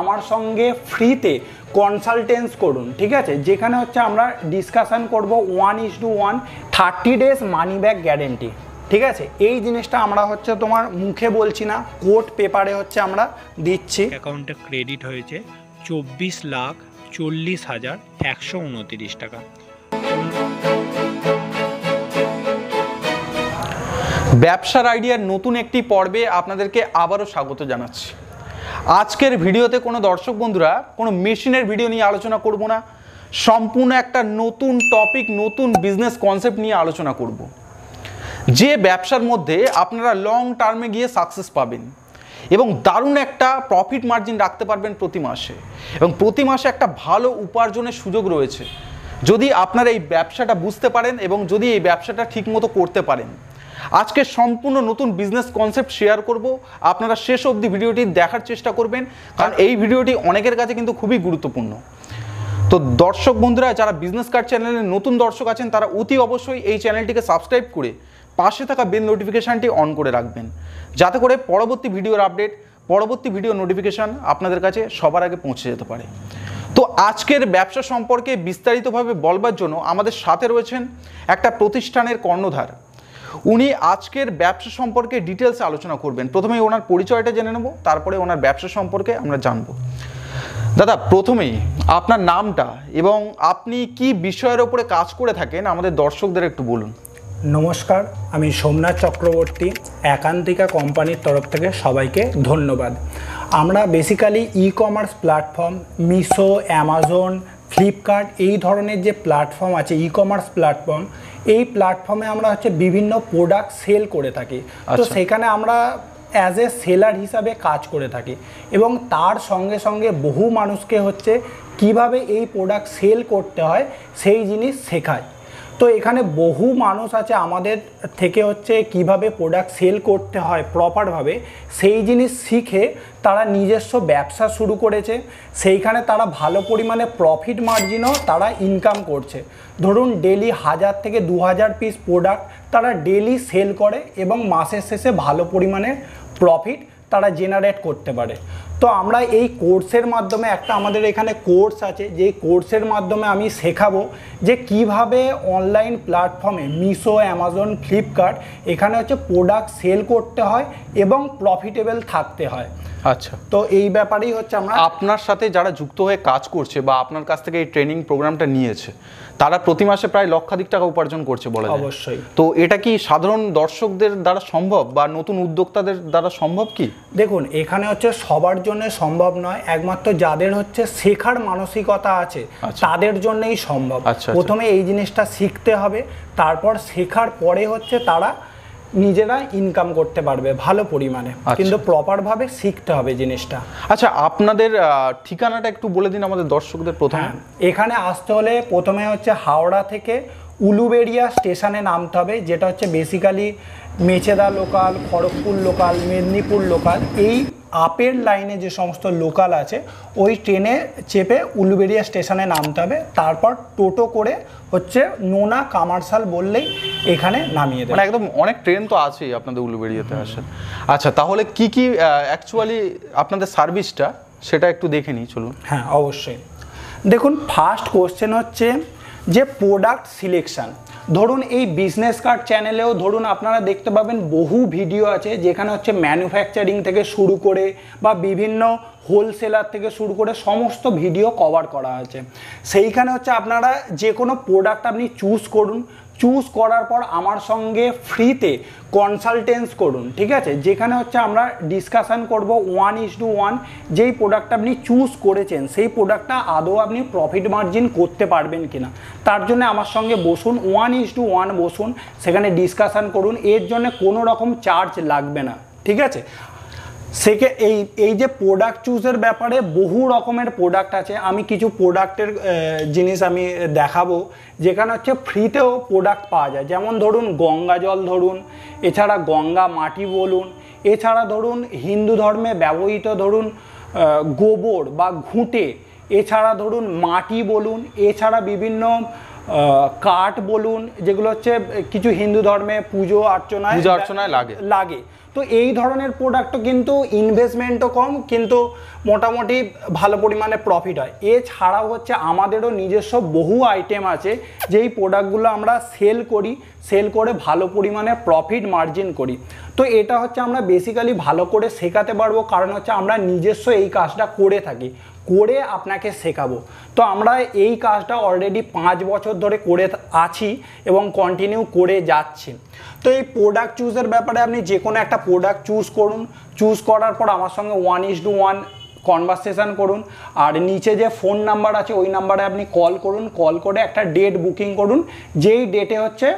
আমার সঙ্গে ফ্রিতে কনসালটেন্স করুন ঠিক আছে যেখানে হচ্ছে আমরা ডিসকাশান করব one is to one thirty days money back guarantee ঠিক আছে এই জিনিসটা আমরা হচ্ছে তোমার মুখে বলছি না কোর্ট পেপারে হচ্ছে আমরা দিচ্ছি অ্যাকাউন্টে ক্রেডিট হয়েছে চব্বিশ লাখ চল্লিশ হাজার একশো উনতিরিশ টাকা ব্যবসার আইডিয়ার নতুন একটি পর্বে আপনাদেরকে আবারও স্বাগত জানাচ্ছি আজকের ভিডিওতে কোনো দর্শক বন্ধুরা কোনো মেশিনের ভিডিও নিয়ে আলোচনা করব না সম্পূর্ণ একটা নতুন টপিক নতুন বিজনেস কনসেপ্ট নিয়ে আলোচনা করব। যে ব্যবসার মধ্যে আপনারা লং টার্মে গিয়ে সাকসেস পাবেন এবং দারুণ একটা প্রফিট মার্জিন রাখতে পারবেন প্রতি মাসে এবং প্রতি মাসে একটা ভালো উপার্জনের সুযোগ রয়েছে যদি আপনারা এই ব্যবসাটা বুঝতে পারেন এবং যদি এই ব্যবসাটা ঠিকমতো করতে পারেন আজকে সম্পূর্ণ নতুন বিজনেস কনসেপ্ট শেয়ার করব আপনারা শেষ অবধি ভিডিওটি দেখার চেষ্টা করবেন কারণ এই ভিডিওটি অনেকের কাছে কিন্তু খুবই গুরুত্বপূর্ণ তো দর্শক বন্ধুরা যারা বিজনেস কার্ড চ্যানেলে নতুন দর্শক আছেন তারা অতি অবশ্যই এই চ্যানেলটিকে সাবস্ক্রাইব করে পাশে থাকা বেল নোটিফিকেশানটি অন করে রাখবেন যাতে করে পরবর্তী ভিডিওর আপডেট পরবর্তী ভিডিও নোটিফিকেশান আপনাদের কাছে সবার আগে পৌঁছে যেতে পারে তো আজকের ব্যবসা সম্পর্কে বিস্তারিতভাবে বলবার জন্য আমাদের সাথে রয়েছেন একটা প্রতিষ্ঠানের কর্ণধার উনি আজকের ব্যবসা সম্পর্কে ডিটেলসে আলোচনা করবেন প্রথমে ওনার পরিচয়টা জেনে নেব তারপরে ওনার ব্যবসা সম্পর্কে আমরা জানবো দাদা প্রথমেই আপনার নামটা এবং আপনি কি বিষয়ের ওপরে কাজ করে থাকেন আমাদের দর্শকদের একটু বলুন নমস্কার আমি সোমনাথ চক্রবর্তী একান্তিকা কোম্পানির তরফ থেকে সবাইকে ধন্যবাদ আমরা basically e commerce platform Meesho Amazon Flipkart এই ধরনের যে প্ল্যাটফর্ম আছে ই কমার্স প্ল্যাটফর্ম এই প্ল্যাটফর্মে আমরা হচ্ছে বিভিন্ন প্রোডাক্ট সেল করে থাকি তো আচ্ছা। সেখানে আমরা অ্যাজ এ সেলার হিসাবে কাজ করে থাকি এবং তার সঙ্গে সঙ্গে বহু মানুষকে হচ্ছে কিভাবে এই প্রোডাক্ট সেল করতে হয় সেই জিনিস শেখায় তো এখানে বহু মানুষ আছে আমাদের থেকে হচ্ছে কিভাবে প্রোডাক্ট সেল করতে হয় প্রপারভাবে সেই জিনিস শিখে তারা নিজস্ব ব্যবসা শুরু করেছে সেইখানে তারা ভালো পরিমাণে প্রফিট মার্জিনও তারা ইনকাম করছে ধরুন ডেলি হাজার থেকে দু হাজার পিস প্রোডাক্ট তারা ডেলি সেল করে এবং মাসের শেষে ভালো পরিমাণে প্রফিট তারা জেনারেট করতে পারে তো আমরা এই কোর্সের মাধ্যমে একটা আমাদের এখানে কোর্স আছে যে কোর্সের মাধ্যমে আমি শেখাবো যে কিভাবে অনলাইন প্ল্যাটফর্মে মিশো অ্যামাজন ফ্লিপকার্ট এখানে হচ্ছে প্রোডাক্ট সেল করতে হয় এবং প্রফিটেবল থাকতে হয় আচ্ছা তো এই ব্যাপারেই হচ্ছে আমরা আপনার সাথে যারা যুক্ত হয়ে কাজ করছে বা আপনার কাছ থেকে এই ট্রেনিং প্রোগ্রামটা নিয়েছে তারা প্রতি মাসে প্রায় লক্ষাধিক টাকা উপার্জন করছে বলে অবশ্যই তো এটা কি সাধারণ দর্শকদের দ্বারা সম্ভব বা নতুন উদ্যোক্তাদের দ্বারা সম্ভব কি দেখুন এখানে হচ্ছে সবার জন্য সম্ভব নয় একমাত্র যাদের হচ্ছে শেখার মানসিকতা আছে আচ্ছা। তাদের জন্যই সম্ভব আচ্ছা, আচ্ছা। প্রথমে এই জিনিসটা শিখতে হবে তারপর শেখার পরে হচ্ছে তারা নিজেরা ইনকাম করতে পারবে ভালো পরিমাণে আচ্ছা। কিন্তু প্রপারভাবে শিখতে হবে জিনিসটা আচ্ছা আপনাদের ঠিকানাটা একটু বলে দিন আমাদের দর্শকদের প্রথম হ্যাঁ, এখানে আসতে হলে প্রথমে হচ্ছে হাওড়া থেকে উলুবেড়িয়া স্টেশনে নামতে হবে যেটা হচ্ছে basically Mecheda local Kharagpur local Midnapore local এই আপের লাইনে যে সমস্ত লোকাল আছে ওই ট্রেনে চেপে উলুবেড়িয়া স্টেশনে নামতে হবে তারপর টোটো করে হচ্ছে নোনা কামার্শাল বললেই এখানে নামিয়ে দেবে মানে একদম অনেক ট্রেন তো আছেই আপনাদের উলুবেড়িয়াতে আসেন আচ্ছা তাহলে কি কি অ্যাকচুয়ালি আপনাদের সার্ভিসটা সেটা একটু দেখে নিই চলুন হ্যাঁ অবশ্যই দেখুন ফার্স্ট কোশ্চেন হচ্ছে যে প্রোডাক্ট সিলেকশান ধরুন এই বিজনেস কার্ড চ্যানেলেও ধরুন আপনারা দেখতে পাবেন বহু ভিডিও আছে যেখানে হচ্ছে ম্যানুফ্যাকচারিং থেকে শুরু করে বা বিভিন্ন হোলসেলার থেকে শুরু করে সমস্ত ভিডিও কভার করা আছে সেইখানে হচ্ছে আপনারা যে কোনো প্রোডাক্ট আপনি চুজ করুন চুজ করার পর আমার সঙ্গে ফ্রিতে কনসালটেন্স করুন ঠিক আছে যেখানে হচ্ছে আমরা ডিসকাশান করব ওয়ান ইস টু ওয়ান যেই প্রোডাক্টটা আপনি চুজ করেছেন সেই প্রোডাক্টটা আদৌ আপনি প্রফিট মার্জিন করতে পারবেন কিনা তার জন্য আমার সঙ্গে বসুন ওয়ান ইস টু ওয়ান বসুন সেখানে ডিসকাশান করুন এর জন্য কোনো রকম চার্জ লাগবে না ঠিক আছে সেকে এই এই যে প্রোডাক্ট চুজের ব্যাপারে বহু রকমের প্রোডাক্ট আছে আমি কিছু প্রোডাক্টের জিনিস আমি দেখাবো যেখানে হচ্ছে ফ্রিতেও প্রোডাক্ট পাওয়া যায় যেমন ধরুন গঙ্গা জল ধরুন এছাড়া গঙ্গা মাটি বলুন এছাড়া ধরুন হিন্দু ধর্মে ব্যবহৃত ধরুন গোবর বা ঘুঁটে এছাড়া ধরুন মাটি বলুন এছাড়া বিভিন্ন কাঠ বলুন যেগুলো হচ্ছে কিছু হিন্দু ধর্মে পুজো অর্চনায় পুজো অর্চনায় লাগে লাগে তো এই ধরনের প্রোডাক্টও কিন্তু ইনভেস্টমেন্টও কম কিন্তু মোটামুটি ভালো পরিমাণে প্রফিট হয় এছাড়াও হচ্ছে আমাদেরও নিজস্ব বহু আইটেম আছে যেই প্রোডাক্টগুলো আমরা সেল করি সেল করে ভালো পরিমাণে প্রফিট মার্জিন করি তো এটা হচ্ছে আমরা বেসিক্যালি ভালো করে শেখাতে পারবো কারণ হচ্ছে আমরা নিজস্ব এই কাজটা করে থাকি করে আপনাকে শেখাবো তো আমরা এই কাজটা অলরেডি পাঁচ বছর ধরে করে আছি এবং কন্টিনিউ করে যাচ্ছি তো এই প্রোডাক্ট চুজের ব্যাপারে আপনি যে কোনো একটা প্রোডাক্ট চুজ করুন চুজ করার পর আমার সঙ্গে one is to one conversation করুন আর নিচে যে ফোন নাম্বার আছে ওই নাম্বারে আপনি কল করুন কল করে একটা ডেট বুকিং করুন যেই ডেটে হচ্ছে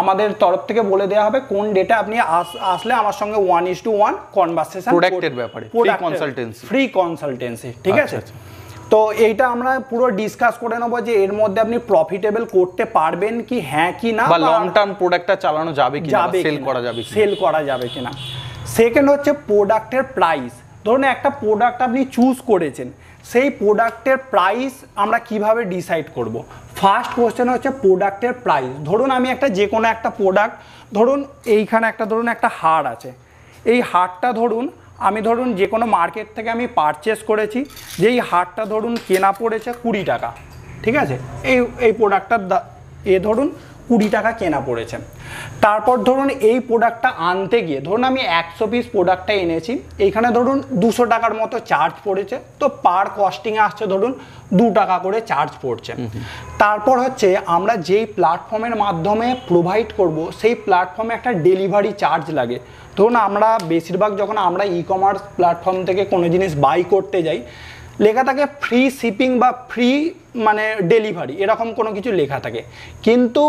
আমাদের তরফ থেকে বলে দেওয়া হবে কোন ডেটা আপনি আসলে আমার সঙ্গে one is to one conversation প্রোডাক্টের ব্যাপারে কনসালটেন্সি ফ্রি কনসালটেন্সি ঠিক আচ্ছা, আছে আচ্ছা। তো এইটা আমরা পুরো ডিসকাস করে নেবো যে এর মধ্যে আপনি প্রফিটেবল করতে পারবেন কি হ্যাঁ কি না বা লং টার্ম প্রোডাক্টটা চালানো যাবে কি যাবে সেল করা যাবে সেল করা যাবে কিনা সেকেন্ড হচ্ছে প্রোডাক্টের প্রাইস ধরুন একটা প্রোডাক্ট আপনি চুজ করেছেন সেই প্রোডাক্টের প্রাইস আমরা কিভাবে ডিসাইড করব ফার্স্ট কোশ্চেন হচ্ছে প্রোডাক্টের প্রাইস ধরুন আমি একটা যে কোনো একটা প্রোডাক্ট ধরুন এইখানে একটা ধরুন একটা হার আছে এই হারটা ধরুন আমি ধরুন যে কোনো মার্কেট থেকে আমি পারচেস করেছি যেই হারটা ধরুন কেনা পড়েছে কুড়ি টাকা ঠিক আছে এই এই প্রোডাক্টটার এ ধরুন কুড়ি টাকা কেনা পড়েছে তারপর ধরুন এই প্রোডাক্টটা আনতে গিয়ে ধরুন আমি একশো পিস প্রোডাক্টটা এনেছি এইখানে ধরুন দুশো টাকার মতো চার্জ পড়েছে তো পার কস্টিংয়ে আসছে ধরুন দু টাকা করে চার্জ পড়ছে তারপর হচ্ছে আমরা যেই প্ল্যাটফর্মের মাধ্যমে প্রোভাইড করব সেই প্ল্যাটফর্মে একটা ডেলিভারি চার্জ লাগে ধরুন আমরা বেশিরভাগ যখন আমরা ই কমার্স প্ল্যাটফর্ম থেকে কোনো জিনিস বাই করতে যাই লেখা থাকে ফ্রি শিপিং বা ফ্রি মানে ডেলিভারি এরকম কোনো কিছু লেখা থাকে কিন্তু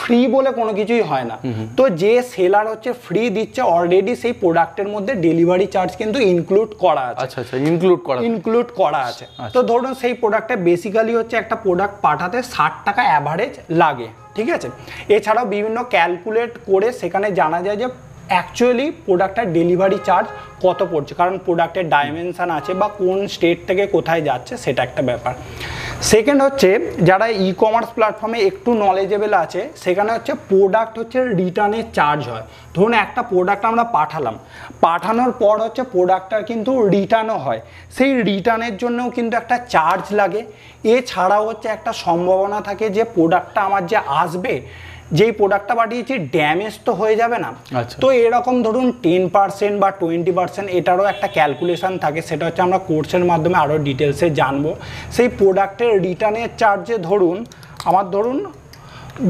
ফ্রি বলে কোনো কিছুই হয় না তো যে সেলার হচ্ছে ফ্রি দিচ্ছে অলরেডি সেই প্রোডাক্টের মধ্যে ডেলিভারি চার্জ কিন্তু ইনক্লুড করা আছে আচ্ছা আচ্ছা ইনক্লুড করা ইনক্লুড করা আছে আচ্ছা। তো ধরুন সেই প্রোডাক্টে বেসিক্যালি হচ্ছে একটা প্রোডাক্ট পাঠাতে ষাট টাকা অ্যাভারেজ লাগে ঠিক আছে এছাড়াও বিভিন্ন ক্যালকুলেট করে সেখানে জানা যায় যে অ্যাকচুয়ালি প্রোডাক্টের ডেলিভারি চার্জ কত পড়ছে কারণ প্রোডাক্টের ডাইমেনশান আছে বা কোন স্টেট থেকে কোথায় যাচ্ছে সেটা একটা ব্যাপার সেকেন্ড হচ্ছে যারা ই কমার্স প্ল্যাটফর্মে একটু নলেজেবেল আছে সেখানে হচ্ছে প্রোডাক্ট হচ্ছে রিটার্নের চার্জ হয় ধরুন একটা প্রোডাক্ট আমরা পাঠালাম পাঠানোর পর হচ্ছে প্রোডাক্টটার কিন্তু রিটার্নও হয় সেই রিটার্নের জন্যও কিন্তু একটা চার্জ লাগে এছাড়াও হচ্ছে একটা সম্ভাবনা থাকে যে প্রোডাক্টটা আমার যে আসবে যেই প্রোডাক্টটা পাঠিয়েছি ড্যামেজ তো হয়ে যাবে না আচ্ছা। তো এরকম ধরুন টেন পার্সেন্ট বা টোয়েন্টি পার্সেন্ট এটারও একটা ক্যালকুলেশন থাকে সেটা হচ্ছে আমরা কোর্সের মাধ্যমে আরও ডিটেলসে জানবো সেই প্রোডাক্টের রিটার্নের চার্জে ধরুন আমার ধরুন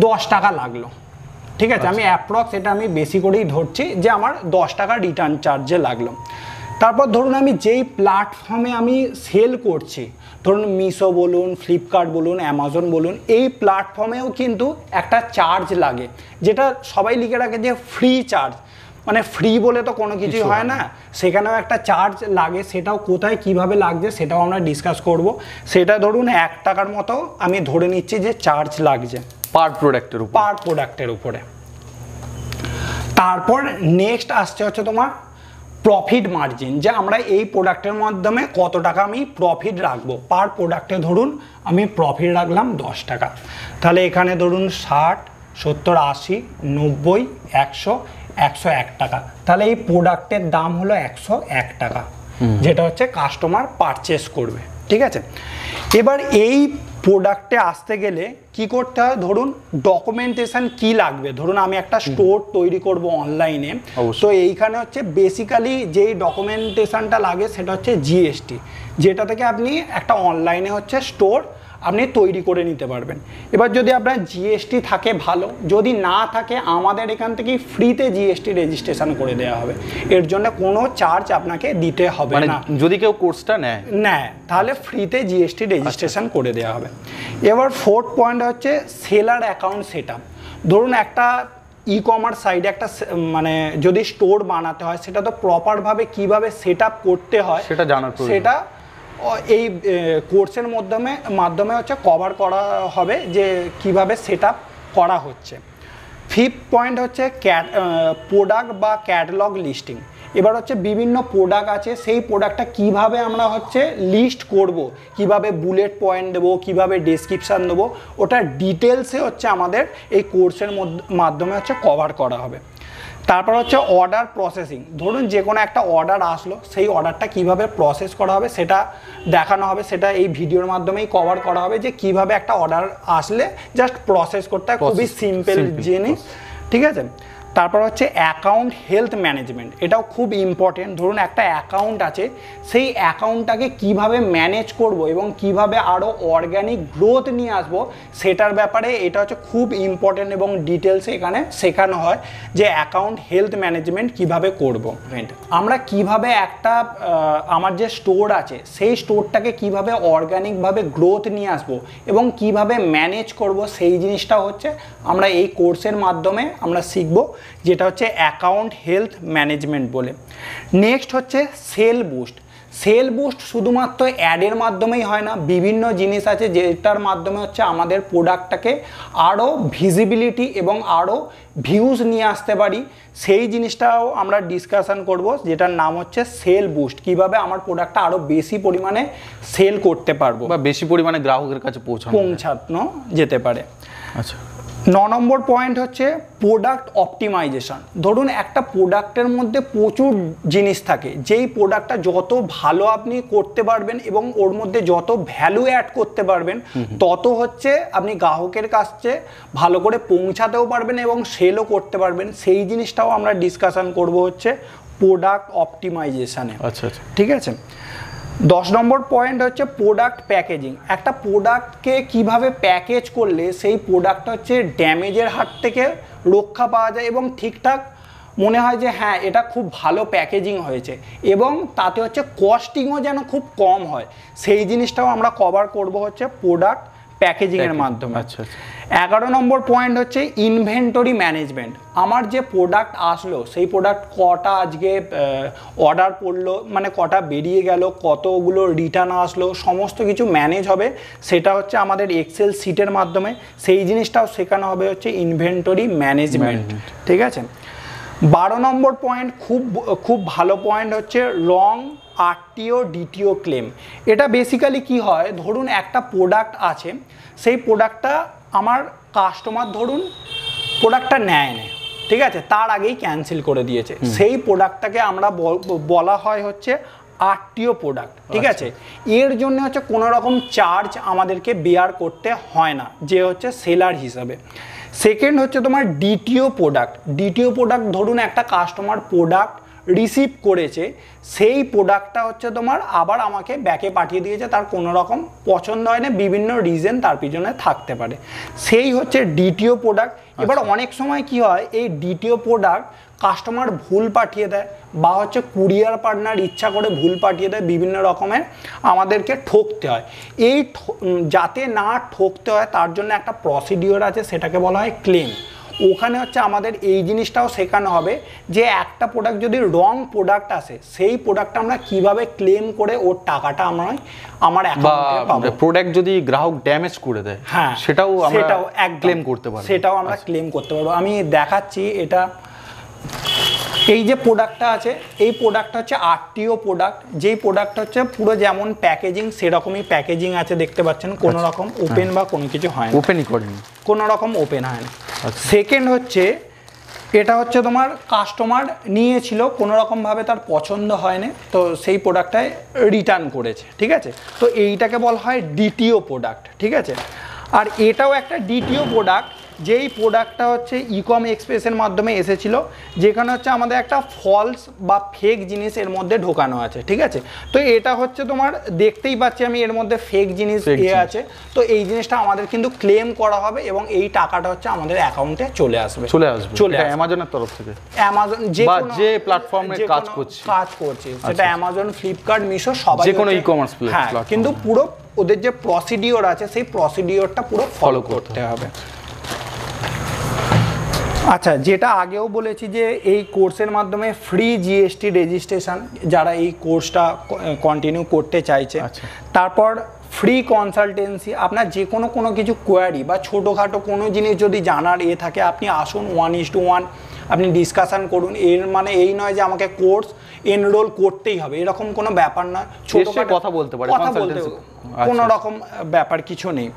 দশ টাকা লাগলো ঠিক আছে আচ্ছা। আমি অ্যাপ্রক্স এটা আমি বেশি করেই ধরছি যে আমার দশ টাকা রিটার্ন চার্জে লাগলো তারপর ধরুন আমি যেই প্ল্যাটফর্মে আমি সেল করছি ধরুন মিশো বলুন ফ্লিপকার্ট বলুন অ্যামাজন বলুন এই প্ল্যাটফর্মেও কিন্তু একটা চার্জ লাগে যেটা সবাই লিখে রাখে যে ফ্রি চার্জ মানে ফ্রি বলে তো কোনো কিছুই হয় না সেখানেও একটা চার্জ লাগে সেটাও কোথায় কিভাবে লাগছে সেটাও আমরা ডিসকাস করব সেটা ধরুন এক টাকার মতো আমি ধরে নিচ্ছি যে চার্জ লাগছে পার প্রোডাক্টের উপর পার প্রোডাক্টের উপরে তারপর নেক্সট আসছে হচ্ছে তোমার প্রফিট মার্জিন যে আমরা এই প্রোডাক্টের মাধ্যমে কত টাকা আমি প্রফিট রাখবো পার প্রোডাক্টে ধরুন আমি প্রফিট রাখলাম দশ টাকা তাহলে এখানে ধরুন ষাট সত্তর আশি নব্বই একশো একশো এক টাকা তাহলে এই প্রোডাক্টের দাম হলো একশো এক টাকা যেটা হচ্ছে কাস্টমার পারচেস করবে ঠিক আছে এবার এই প্রোডাক্টে আসতে গেলে কি করতে হয় ধরুন ডকুমেন্টেশন কি লাগবে ধরুন আমি একটা স্টোর তৈরি করব অনলাইনে তো এইখানে হচ্ছে বেসিক্যালি যেই ডকুমেন্টেশনটা লাগে সেটা হচ্ছে জিএসটি যেটা থেকে আপনি একটা অনলাইনে হচ্ছে স্টোর আপনি তৈরি করে নিতে পারবেন এবার যদি আপনার জিএসটি থাকে ভালো যদি না থাকে আমাদের এখান থেকে ফ্রিতে জিএসটি রেজিস্ট্রেশন করে দেওয়া হবে এর জন্য কোনো চার্জ আপনাকে দিতে হবে মানে না যদি কেউ কোর্সটা নেয় নেয় তাহলে ফ্রিতে জিএসটি রেজিস্ট্রেশন আচ্ছা। করে দেওয়া হবে এবার ফোর্থ পয়েন্ট হচ্ছে সেলার অ্যাকাউন্ট সেট ধরুন একটা ই কমার্স সাইডে একটা মানে যদি স্টোর বানাতে হয় সেটা তো প্রপারভাবে কিভাবে সেট আপ করতে হয় সেটা জানার সেটা এই কোর্সের মাধ্যমে মাধ্যমে হচ্ছে কভার করা হবে যে কিভাবে সেট করা হচ্ছে ফিফ পয়েন্ট হচ্ছে ক্যাট প্রোডাক্ট বা ক্যাটালগ লিস্টিং এবার হচ্ছে বিভিন্ন প্রোডাক্ট আছে সেই প্রোডাক্টটা কিভাবে আমরা হচ্ছে লিস্ট করব কিভাবে বুলেট পয়েন্ট দেবো কিভাবে ডিসক্রিপশান দেবো ওটা ডিটেলসে হচ্ছে আমাদের এই কোর্সের মাধ্যমে হচ্ছে কভার করা হবে তারপর হচ্ছে অর্ডার প্রসেসিং ধরুন যে কোনো একটা অর্ডার আসলো সেই অর্ডারটা কিভাবে প্রসেস করা হবে সেটা দেখানো হবে সেটা এই ভিডিওর মাধ্যমেই কভার করা হবে যে কিভাবে একটা অর্ডার আসলে জাস্ট প্রসেস করতে হয় খুবই সিম্পল জিনিস ঠিক আছে তারপর হচ্ছে অ্যাকাউন্ট হেলথ ম্যানেজমেন্ট এটাও খুব ইম্পর্টেন্ট ধরুন একটা অ্যাকাউন্ট আছে সেই অ্যাকাউন্টটাকে কিভাবে ম্যানেজ করব এবং কিভাবে আরও অর্গ্যানিক গ্রোথ নিয়ে আসব সেটার ব্যাপারে এটা হচ্ছে খুব ইম্পর্টেন্ট এবং ডিটেলসে এখানে শেখানো হয় যে অ্যাকাউন্ট হেলথ ম্যানেজমেন্ট কিভাবে করব আমরা কিভাবে একটা আমার যে স্টোর আছে সেই স্টোরটাকে কিভাবে অর্গ্যানিকভাবে গ্রোথ নিয়ে আসব এবং কিভাবে ম্যানেজ করব সেই জিনিসটা হচ্ছে আমরা এই কোর্সের মাধ্যমে আমরা শিখবো যেটা হচ্ছে অ্যাকাউন্ট হেলথ ম্যানেজমেন্ট বলে নেক্সট হচ্ছে সেল বুস্ট সেল বুস্ট শুধুমাত্র অ্যাডের মাধ্যমেই হয় না বিভিন্ন জিনিস আছে যেটার মাধ্যমে হচ্ছে আমাদের প্রোডাক্টটাকে আরও ভিজিবিলিটি এবং আরও ভিউজ নিয়ে আসতে পারি সেই জিনিসটাও আমরা ডিসকাশান করব যেটার নাম হচ্ছে সেল বুস্ট কিভাবে আমার প্রোডাক্টটা আরও বেশি পরিমাণে সেল করতে পারবো বা বেশি পরিমাণে গ্রাহকের কাছে পৌঁছানো পৌঁছানো যেতে পারে আচ্ছা ন নম্বর পয়েন্ট হচ্ছে প্রোডাক্ট অপটিমাইজেশন ধরুন একটা প্রোডাক্টের মধ্যে প্রচুর জিনিস থাকে যেই প্রোডাক্টটা যত ভালো আপনি করতে পারবেন এবং ওর মধ্যে যত ভ্যালু অ্যাড করতে পারবেন তত হচ্ছে আপনি গ্রাহকের কাছে ভালো করে পৌঁছাতেও পারবেন এবং সেলও করতে পারবেন সেই জিনিসটাও আমরা ডিসকাশন করব হচ্ছে প্রোডাক্ট অপটিমাইজেশানে আচ্ছা আচ্ছা ঠিক আছে দশ নম্বর পয়েন্ট হচ্ছে প্রোডাক্ট প্যাকেজিং একটা প্রোডাক্টকে কিভাবে প্যাকেজ করলে সেই প্রোডাক্টটা হচ্ছে ড্যামেজের হাত থেকে রক্ষা পাওয়া যায় এবং ঠিকঠাক মনে হয় যে হ্যাঁ এটা খুব ভালো প্যাকেজিং হয়েছে এবং তাতে হচ্ছে কস্টিংও যেন খুব কম হয় সেই জিনিসটাও আমরা কভার করব হচ্ছে প্রোডাক্ট প্যাকেজিংয়ের মাধ্যমে আচ্ছা, আচ্ছা। এগারো নম্বর পয়েন্ট হচ্ছে ইনভেন্টরি ম্যানেজমেন্ট আমার যে প্রোডাক্ট আসলো সেই প্রোডাক্ট কটা আজকে অর্ডার পড়লো মানে কটা বেরিয়ে গেল কতগুলো রিটার্ন আসলো সমস্ত কিছু ম্যানেজ হবে সেটা হচ্ছে আমাদের এক্সেল সিটের মাধ্যমে সেই জিনিসটাও শেখানো হবে হচ্ছে ইনভেন্টরি ম্যানেজমেন্ট ঠিক আছে বারো নম্বর পয়েন্ট খুব খুব ভালো পয়েন্ট হচ্ছে রং আরটিও ডিটিও ক্লেম এটা বেসিক্যালি কি হয় ধরুন একটা প্রোডাক্ট আছে সেই প্রোডাক্টটা আমার কাস্টমার ধরুন প্রোডাক্টটা নেয় না ঠিক আছে তার আগেই ক্যান্সেল করে দিয়েছে সেই প্রোডাক্টটাকে আমরা বলা হয় হচ্ছে আটটিও প্রোডাক্ট ঠিক আচ্ছা। আছে এর জন্য হচ্ছে কোনো রকম চার্জ আমাদেরকে বেয়ার করতে হয় না যে হচ্ছে সেলার হিসাবে সেকেন্ড হচ্ছে তোমার ডিটিও প্রোডাক্ট ডিটিও প্রোডাক্ট ধরুন একটা কাস্টমার প্রোডাক্ট রিসিভ করেছে সেই প্রোডাক্টটা হচ্ছে তোমার আবার আমাকে ব্যাকে পাঠিয়ে দিয়েছে তার কোনো রকম পছন্দ হয় না বিভিন্ন রিজন তার পিছনে থাকতে পারে সেই হচ্ছে ডিটিও প্রোডাক্ট আচ্ছা। এবার অনেক সময় কি হয় এই ডিটিও প্রোডাক্ট কাস্টমার ভুল পাঠিয়ে দেয় বা হচ্ছে কুরিয়ার পার্টনার ইচ্ছা করে ভুল পাঠিয়ে দেয় বিভিন্ন রকমের আমাদেরকে ঠকতে হয় এই যাতে না ঠকতে হয় তার জন্য একটা প্রসিডিওর আছে সেটাকে বলা হয় ক্লেম ওখানে হচ্ছে আমাদের এই জিনিসটাও শেখানো হবে যে একটা প্রোডাক্ট যদি রং প্রোডাক্ট আসে সেই প্রোডাক্ট আমরা কিভাবে ক্লেম করে ওর টাকাটা আমরা আমার প্রোডাক্ট মানে যদি গ্রাহক ড্যামেজ করে দেয় হ্যাঁ সেটাও সেটাও এক ক্লেম করতে পারবো সেটাও আমরা ক্লেম আচ্ছা। করতে পারবো আমি দেখাচ্ছি এটা এই যে প্রোডাক্টটা আছে এই প্রোডাক্টটা হচ্ছে আটটিও প্রোডাক্ট যেই প্রোডাক্ট হচ্ছে পুরো যেমন প্যাকেজিং সেরকমই প্যাকেজিং আছে দেখতে পাচ্ছেন কোনো আচ্ছা। রকম ওপেন হ্যাঁ। বা কোনো কিছু হয় ওপেনই করেনি কোনো রকম ওপেন হয় না সেকেন্ড আচ্ছা। হচ্ছে এটা হচ্ছে তোমার কাস্টমার নিয়েছিল কোনো রকমভাবে তার পছন্দ হয়নি তো সেই প্রোডাক্টটায় রিটার্ন করেছে ঠিক আছে তো এইটাকে বলা হয় ডিটিও প্রোডাক্ট ঠিক আছে আর এটাও একটা ডিটিও প্রোডাক্ট যেই প্রোডাক্টটা হচ্ছে ইকম এক্সপ্রেসের মাধ্যমে এসেছিলো যেখানে হচ্ছে আমাদের একটা ফলস বা ফেক জিনিস এর মধ্যে ঢোকানো আছে ঠিক আছে তো এটা হচ্ছে তোমার দেখতেই পাচ্ছি আমি এর মধ্যে ফেক জিনিস ইয়ে আছে তো এই জিনিসটা আমাদের কিন্তু ক্লেম করা হবে এবং এই টাকাটা হচ্ছে আমাদের অ্যাকাউন্টে চলে আসবে চলে আসবে চলে অ্যামাজনের তরফ থেকে অ্যামাজন যে যে প্ল্যাটফর্মে কাজ করছে কাজ করছে আচ্ছা, সেটা অ্যামাজন ফ্লিপকার্ট মিশো সবাই যে কোনো ই কমার্স হ্যাঁ কিন্তু পুরো ওদের যে প্রসিডিওর আছে সেই প্রসিডিওরটা পুরো ফলো করতে হবে আচ্ছা যেটা আগেও বলেছি যে এই কোর্সের মাধ্যমে ফ্রি জিএসটি রেজিস্ট্রেশন যারা এই কোর্সটা কন্টিনিউ করতে চাইছে আচ্ছা। তারপর ফ্রি কনসালটেন্সি আপনার যে কোনো কোনো কিছু কোয়ারি বা ছোটোখাটো কোনো জিনিস যদি জানার এ থাকে আপনি আসুন ওয়ান ইস টু ওয়ান আপনি ডিসকাশান করুন এর মানে এই নয় যে আমাকে কোর্স এনরোল করতেই হবে এরকম কোনো ব্যাপার নয় ছোটো কথা বলতে পারে কথা বলতে আচ্ছা, কোনো আচ্ছা। রকম ব্যাপার কিছু নেই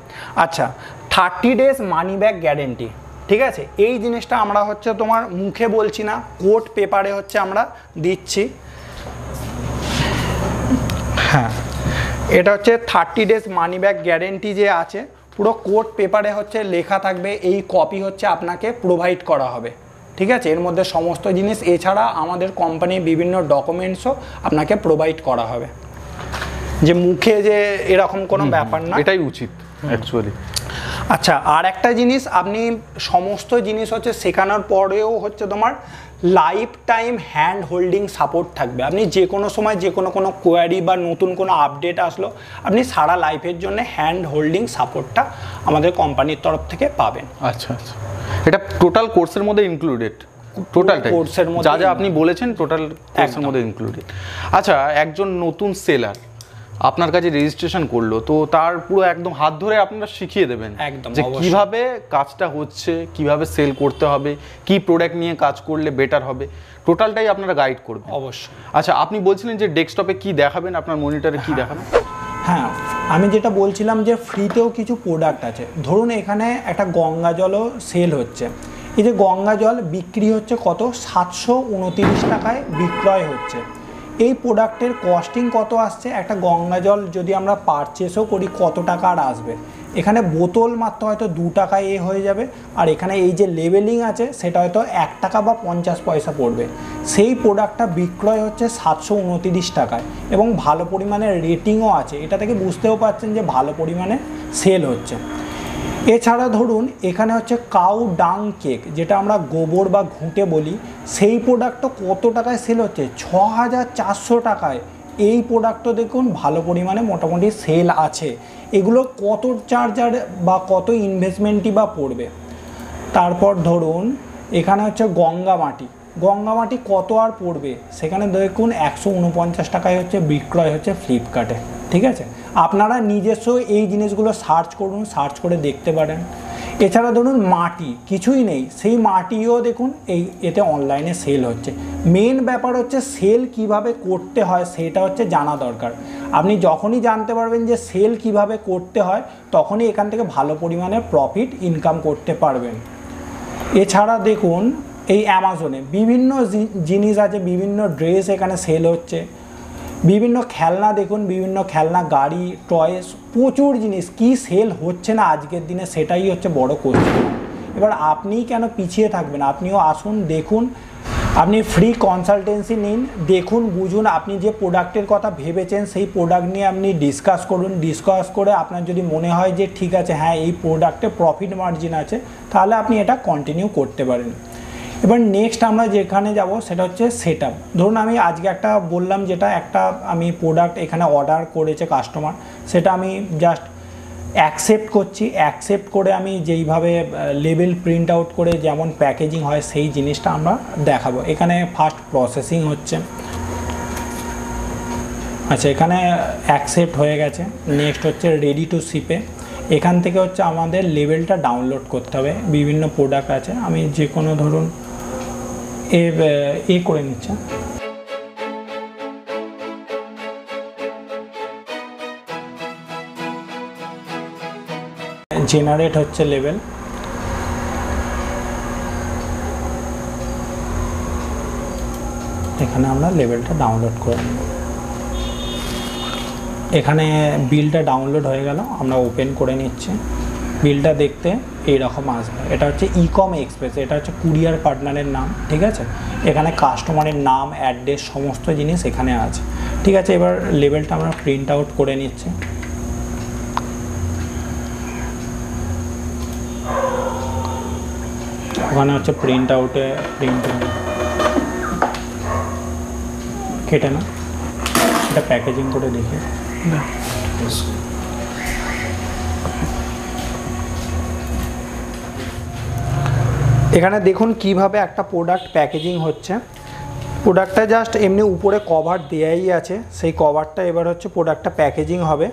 আচ্ছা thirty days money back guarantee ঠিক আছে এই জিনিসটা আমরা হচ্ছে তোমার মুখে বলছি না কোর্ট পেপারে হচ্ছে আমরা দিচ্ছি হ্যাঁ এটা হচ্ছে thirty days money back guarantee যে আছে পুরো কোর্ট পেপারে হচ্ছে লেখা থাকবে এই কপি হচ্ছে আপনাকে প্রোভাইড করা হবে ঠিক আছে এর মধ্যে সমস্ত জিনিস এছাড়া আমাদের কোম্পানির বিভিন্ন ডকুমেন্টসও আপনাকে প্রোভাইড করা হবে যে মুখে যে এরকম কোনো ব্যাপার না এটাই উচিত অ্যাকচুয়ালি আচ্ছা আর একটা জিনিস আপনি সমস্ত জিনিস হচ্ছে শেখানোর পরেও হচ্ছে তোমার lifetime hand holding support থাকবে আপনি যে কোনো সময় যে কোনো কোনো কোয়ারি বা নতুন কোনো আপডেট আসলো আপনি সারা লাইফের জন্য হ্যান্ড হোল্ডিং সাপোর্টটা আমাদের কোম্পানির তরফ থেকে পাবেন আচ্ছা আচ্ছা এটা টোটাল কোর্সের মধ্যে ইনক্লুডেড টোটাল কোর্সের মধ্যে যা যা আপনি বলেছেন টোটাল কোর্সের মধ্যে ইনক্লুডেড আচ্ছা একজন নতুন সেলার আপনার কাছে রেজিস্ট্রেশন করলো তো তার পুরো একদম হাত ধরে আপনারা শিখিয়ে দেবেন একদম যে কিভাবে কাজটা হচ্ছে কিভাবে সেল করতে হবে কি প্রোডাক্ট নিয়ে কাজ করলে বেটার হবে টোটালটাই আপনারা গাইড করবেন অবশ্যই আচ্ছা আপনি বলছিলেন যে ডেস্কটপে কি দেখাবেন আপনার মনিটরে কি হ্যাঁ। দেখাবেন হ্যাঁ আমি যেটা বলছিলাম যে ফ্রিতেও কিছু প্রোডাক্ট আছে ধরুন এখানে একটা গঙ্গা জলও সেল হচ্ছে এই যে গঙ্গা জল বিক্রি হচ্ছে কত সাতশো উনতিরিশ টাকায় বিক্রয় হচ্ছে এই প্রোডাক্টের কস্টিং কত আসছে একটা গঙ্গা জল যদি আমরা পারচেসও করি কত টাকা আর আসবে এখানে বোতল মাত্র হয়তো দু টাকায় এ হয়ে যাবে আর এখানে এই যে লেবেলিং আছে সেটা হয়তো এক টাকা বা পঞ্চাশ পয়সা পড়বে সেই প্রোডাক্টটা বিক্রয় হচ্ছে সাতশো উনতিরিশ টাকায় এবং ভালো পরিমাণে রেটিংও আছে এটা থেকে বুঝতেও পারছেন যে ভালো পরিমাণে সেল হচ্ছে এছাড়া ধরুন এখানে হচ্ছে কাউ ডাং কেক যেটা আমরা গোবর বা ঘুঁটে বলি সেই প্রোডাক্টটা কত টাকায় সেল হচ্ছে ছ হাজার চারশো টাকায় এই প্রোডাক্টও দেখুন ভালো পরিমাণে মোটামুটি সেল আছে এগুলো কত চার্জার বা কত ইনভেস্টমেন্টই বা পড়বে তারপর ধরুন এখানে হচ্ছে গঙ্গা মাটি গঙ্গা মাটি কত আর পড়বে সেখানে দেখুন একশো উনপঞ্চাশ টাকায় হচ্ছে বিক্রয় হচ্ছে ফ্লিপকার্টে ঠিক আছে আপনারা নিজস্ব এই জিনিসগুলো সার্চ করুন সার্চ করে দেখতে পারেন এছাড়া ধরুন মাটি কিছুই নেই সেই মাটিও দেখুন এই এতে অনলাইনে সেল হচ্ছে মেন ব্যাপার হচ্ছে সেল কিভাবে করতে হয় সেটা হচ্ছে জানা দরকার আপনি যখনই জানতে পারবেন যে সেল কিভাবে করতে হয় তখনই এখান থেকে ভালো পরিমাণে প্রফিট ইনকাম করতে পারবেন এছাড়া দেখুন এই অ্যামাজনে বিভিন্ন জিনিস আছে বিভিন্ন ড্রেস এখানে সেল হচ্ছে বিভিন্ন খেলনা দেখুন বিভিন্ন খেলনা গাড়ি টয়েস প্রচুর জিনিস কি সেল হচ্ছে না আজকের দিনে সেটাই হচ্ছে বড় কোশ্চেন এবার আপনি কেন পিছিয়ে থাকবেন আপনিও আসুন দেখুন আপনি ফ্রি কনসালটেন্সি নিন দেখুন বুঝুন আপনি যে প্রোডাক্টের কথা ভেবেছেন সেই প্রোডাক্ট নিয়ে আপনি ডিসকাস করুন ডিসকাস করে আপনার যদি মনে হয় যে ঠিক আছে হ্যাঁ এই প্রোডাক্টে প্রফিট মার্জিন আছে তাহলে আপনি এটা কন্টিনিউ করতে পারেন এবার নেক্সট আমরা যেখানে যাব সেটা হচ্ছে সেট আপ ধরুন আমি আজকে একটা বললাম যেটা একটা আমি প্রোডাক্ট এখানে অর্ডার করেছে কাস্টমার সেটা আমি জাস্ট অ্যাকসেপ্ট করছি অ্যাকসেপ্ট করে আমি যেইভাবে লেবেল প্রিন্ট আউট করে যেমন প্যাকেজিং হয় সেই জিনিসটা আমরা দেখাবো এখানে ফার্স্ট প্রসেসিং হচ্ছে আচ্ছা এখানে অ্যাকসেপ্ট হয়ে গেছে নেক্সট হচ্ছে রেডি টু শিপে এখান থেকে হচ্ছে আমাদের লেবেলটা ডাউনলোড করতে হবে বিভিন্ন প্রোডাক্ট আছে আমি যে কোনো ধরুন এ এ করে নিচ্ছে জেনারেট হচ্ছে লেভেল এখানে আমরা লেভেলটা ডাউনলোড করে নেব এখানে বিলটা ডাউনলোড হয়ে গেল আমরা ওপেন করে নিচ্ছি বিলটা দেখতে এইরকম আসবে এটা হচ্ছে ইকম এক্সপ্রেস এটা হচ্ছে কুরিয়ার পার্টনারের নাম ঠিক আছে এখানে কাস্টমারের নাম অ্যাড্রেস সমস্ত জিনিস এখানে আছে ঠিক আছে এবার লেবেলটা আমরা প্রিন্ট আউট করে নিচ্ছি ওখানে হচ্ছে প্রিন্ট আউটে প্রিন্ট কেটে না এটা প্যাকেজিং করে দেখি এখানে দেখুন কিভাবে একটা প্রোডাক্ট প্যাকেজিং হচ্ছে প্রোডাক্টটা জাস্ট এমনি উপরে কভার দেয়াই আছে সেই কভারটা এবার হচ্ছে প্রোডাক্টটা প্যাকেজিং হবে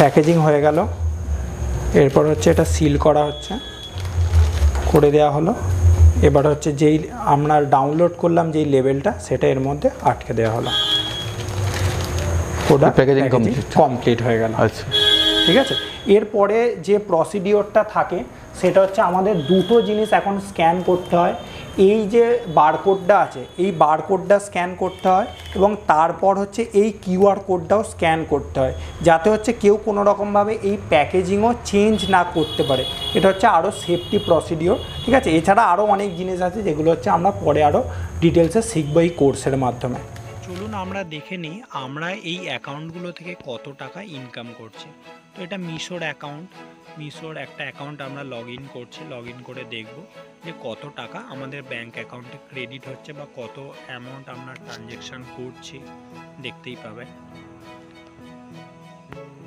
প্যাকেজিং হয়ে গেল এরপর হচ্ছে এটা সিল করা হচ্ছে করে দেয়া হলো এবার হচ্ছে যেই আমরা ডাউনলোড করলাম যেই লেভেলটা সেটা এর মধ্যে আটকে দেওয়া হলো প্রোডাক্ট প্যাকেজিং কমপ্লিট হয়ে গেল আচ্ছা ঠিক আছে এরপরে যে প্রসিডিওরটা থাকে সেটা হচ্ছে আমাদের দুটো জিনিস এখন স্ক্যান করতে হয় এই যে বারকোডটা আছে এই বারকোডটা স্ক্যান করতে হয় এবং তারপর হচ্ছে এই কিউআর কোডটাও স্ক্যান করতে হয় যাতে হচ্ছে কেউ কোনো রকমভাবে এই প্যাকেজিংও চেঞ্জ না করতে পারে এটা হচ্ছে আরও সেফটি প্রসিডিওর ঠিক আছে এছাড়া আরও অনেক জিনিস আছে যেগুলো হচ্ছে আমরা পরে আরও ডিটেলসে শিখবো এই কোর্সের মাধ্যমে চলুন আমরা দেখে নিই আমরা এই অ্যাকাউন্টগুলো থেকে কত টাকা ইনকাম করছি তো এটা মিশোর অ্যাকাউন্ট মিশোর একটা অ্যাকাউন্ট আমরা লগ ইন করছি লগ ইন করে দেখব যে কত টাকা আমাদের ব্যাঙ্ক অ্যাকাউন্টে ক্রেডিট হচ্ছে বা কত অ্যামাউন্ট আমরা ট্রানজ্যাকশান করছি দেখতেই পাবেন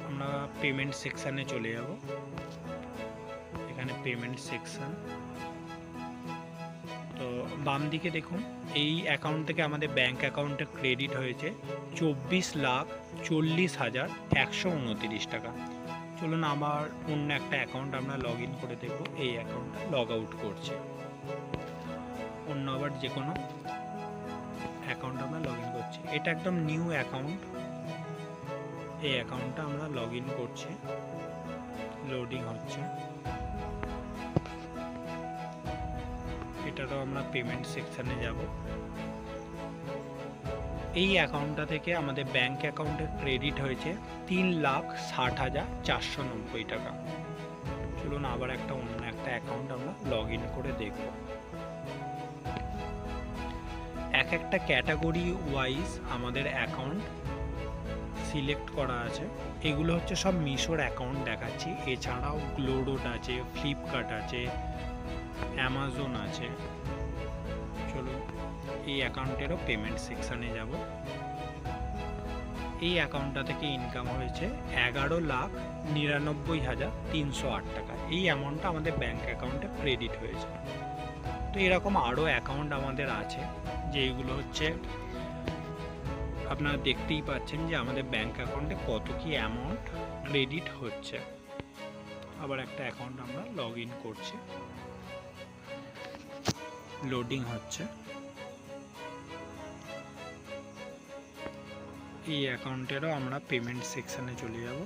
আমরা পেমেন্ট সেকশানে চলে যাব এখানে পেমেন্ট সেকশান তো বাম দিকে দেখুন এই অ্যাকাউন্ট থেকে আমাদের ব্যাঙ্ক অ্যাকাউন্টে ক্রেডিট হয়েছে চব্বিশ লাখ চল্লিশ হাজার একশো উনতিরিশ টাকা চলুন আবার অন্য একটা অ্যাকাউন্ট আমরা লগ ইন করে দেখব এই অ্যাকাউন্টটা লগ আউট করছে অন্য আবার যে কোনো অ্যাকাউন্ট আমরা লগ ইন করছি এটা একদম নিউ অ্যাকাউন্ট এই অ্যাকাউন্টটা আমরা লগ ইন করছি লোডিং হচ্ছে এটারও আমরা পেমেন্ট সেকশানে যাব এই অ্যাকাউন্টটা থেকে আমাদের ব্যাংক অ্যাকাউন্টে ক্রেডিট হয়েছে তিন লাখ ষাট হাজার চারশো নব্বই টাকা চলুন আবার একটা অন্য একটা অ্যাকাউন্ট আমরা লগ ইন করে দেখব এক একটা ক্যাটাগরি ওয়াইজ আমাদের অ্যাকাউন্ট সিলেক্ট করা আছে এগুলো হচ্ছে সব মিশোর অ্যাকাউন্ট দেখাচ্ছি এছাড়াও গ্লোরোড আছে ফ্লিপকার্ট আছে অ্যামাজন আছে এই অ্যাকাউন্টেরও পেমেন্ট সেকশানে যাব এই অ্যাকাউন্টটা থেকে ইনকাম হয়েছে এগারো লাখ নিরানব্বই হাজার তিনশো আট টাকা এই অ্যামাউন্টটা আমাদের ব্যাঙ্ক অ্যাকাউন্টে ক্রেডিট হয়েছে তো এরকম আরও অ্যাকাউন্ট আমাদের আছে যেইগুলো হচ্ছে আপনারা দেখতেই পাচ্ছেন যে আমাদের ব্যাঙ্ক অ্যাকাউন্টে কত কি অ্যামাউন্ট ক্রেডিট হচ্ছে আবার একটা অ্যাকাউন্ট আমরা লগ ইন করছি লোডিং হচ্ছে এই অ্যাকাউন্টেরও আমরা পেমেন্ট সেকশানে চলে যাব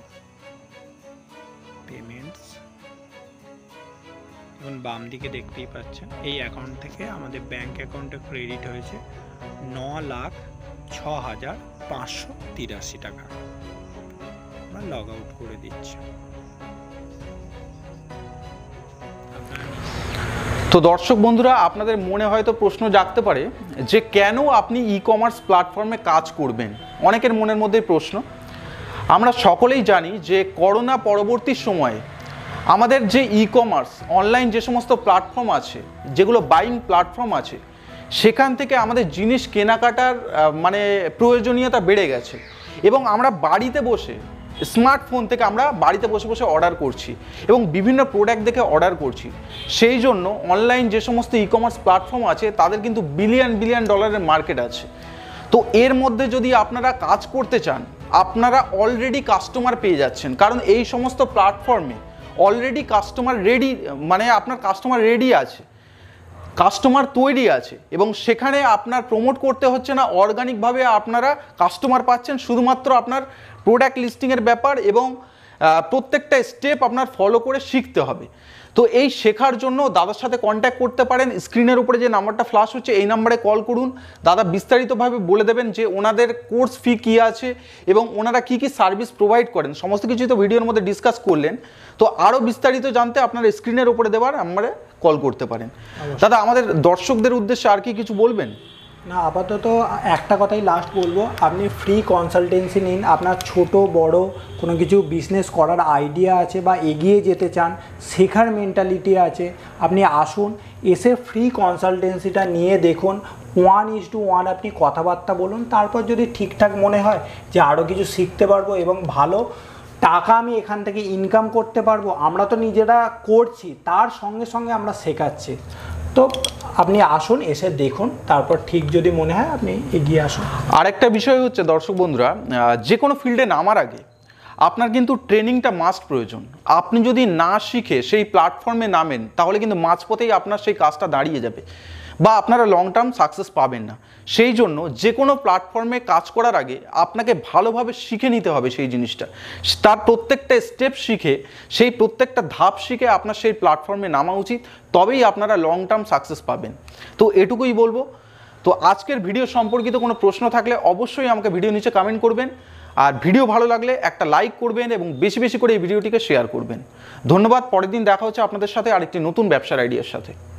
পেমেন্টস এখন বাম দিকে দেখতেই পাচ্ছেন এই অ্যাকাউন্ট থেকে আমাদের ব্যাংক অ্যাকাউন্টে ক্রেডিট হয়েছে ন লাখ ছ হাজার পাঁচশো তিরাশি টাকা আমরা লগ আউট করে দিচ্ছি তো দর্শক বন্ধুরা আপনাদের মনে হয়তো প্রশ্ন জাগতে পারে যে কেন আপনি ই কমার্স প্ল্যাটফর্মে কাজ করবেন অনেকের মনের মধ্যে প্রশ্ন আমরা সকলেই জানি যে করোনা পরবর্তী সময়ে আমাদের যে ই কমার্স অনলাইন যে সমস্ত প্ল্যাটফর্ম আছে যেগুলো বাইং প্ল্যাটফর্ম আছে সেখান থেকে আমাদের জিনিস কেনাকাটার মানে প্রয়োজনীয়তা বেড়ে গেছে এবং আমরা বাড়িতে বসে স্মার্টফোন থেকে আমরা বাড়িতে বসে বসে অর্ডার করছি এবং বিভিন্ন প্রোডাক্ট দেখে অর্ডার করছি সেই জন্য অনলাইন যে সমস্ত ই কমার্স প্ল্যাটফর্ম আছে তাদের কিন্তু বিলিয়ন বিলিয়ন ডলারের মার্কেট আছে তো এর মধ্যে যদি আপনারা কাজ করতে চান আপনারা অলরেডি কাস্টমার পেয়ে যাচ্ছেন কারণ এই সমস্ত প্ল্যাটফর্মে অলরেডি কাস্টমার রেডি মানে আপনার কাস্টমার রেডি আছে কাস্টমার তৈরি আছে এবং সেখানে আপনার প্রমোট করতে হচ্ছে না অর্গানিকভাবে আপনারা কাস্টমার পাচ্ছেন শুধুমাত্র আপনার প্রোডাক্ট লিস্টিংয়ের ব্যাপার এবং প্রত্যেকটা স্টেপ আপনার ফলো করে শিখতে হবে তো এই শেখার জন্য দাদার সাথে কন্ট্যাক্ট করতে পারেন স্ক্রিনের উপরে যে নাম্বারটা ফ্লাশ হচ্ছে এই নাম্বারে কল করুন দাদা বিস্তারিতভাবে বলে দেবেন যে ওনাদের কোর্স ফি কী আছে এবং ওনারা কি কি সার্ভিস প্রোভাইড করেন সমস্ত কিছুই তো ভিডিওর মধ্যে ডিসকাস করলেন তো আরও বিস্তারিত জানতে আপনার স্ক্রিনের উপরে দেওয়ার আমরা কল করতে পারেন দাদা আমাদের দর্শকদের উদ্দেশ্যে আর কি কিছু বলবেন না আপাতত একটা কথাই লাস্ট বলবো আপনি ফ্রি কনসালটেন্সি নিন আপনার ছোট বড় কোনো কিছু বিজনেস করার আইডিয়া আছে বা এগিয়ে যেতে চান শেখার মেন্টালিটি আছে আপনি আসুন এসে ফ্রি কনসালটেন্সিটা নিয়ে দেখুন ওয়ান ইজ টু ওয়ান আপনি কথাবার্তা বলুন তারপর যদি ঠিকঠাক মনে হয় যে আরও কিছু শিখতে পারবো এবং ভালো টাকা আমি এখান থেকে ইনকাম করতে পারবো আমরা তো নিজেরা করছি তার সঙ্গে সঙ্গে আমরা শেখাচ্ছি তো আপনি আসুন এসে দেখুন তারপর ঠিক যদি মনে হয় আপনি এগিয়ে আসুন আরেকটা বিষয় হচ্ছে দর্শক বন্ধুরা যে কোনো ফিল্ডে নামার আগে আপনার কিন্তু ট্রেনিংটা মাস্ট প্রয়োজন আপনি যদি না শিখে সেই প্ল্যাটফর্মে নামেন তাহলে কিন্তু মাঝপথেই আপনার সেই কাজটা দাঁড়িয়ে যাবে বা আপনারা লং টার্ম সাকসেস পাবেন না সেই জন্য যে কোনো প্ল্যাটফর্মে কাজ করার আগে আপনাকে ভালোভাবে শিখে নিতে হবে সেই জিনিসটা তার প্রত্যেকটা স্টেপ শিখে সেই প্রত্যেকটা ধাপ শিখে আপনার সেই প্ল্যাটফর্মে নামা উচিত তবেই আপনারা লং টার্ম সাকসেস পাবেন তো এটুকুই বলবো তো আজকের ভিডিও সম্পর্কিত কোনো প্রশ্ন থাকলে অবশ্যই আমাকে ভিডিও নিচে কমেন্ট করবেন আর ভিডিও ভালো লাগলে একটা লাইক করবেন এবং বেশি বেশি করে এই ভিডিওটিকে শেয়ার করবেন ধন্যবাদ পরের দিন দেখা হচ্ছে আপনাদের সাথে আরেকটি নতুন ব্যবসার আইডিয়ার সাথে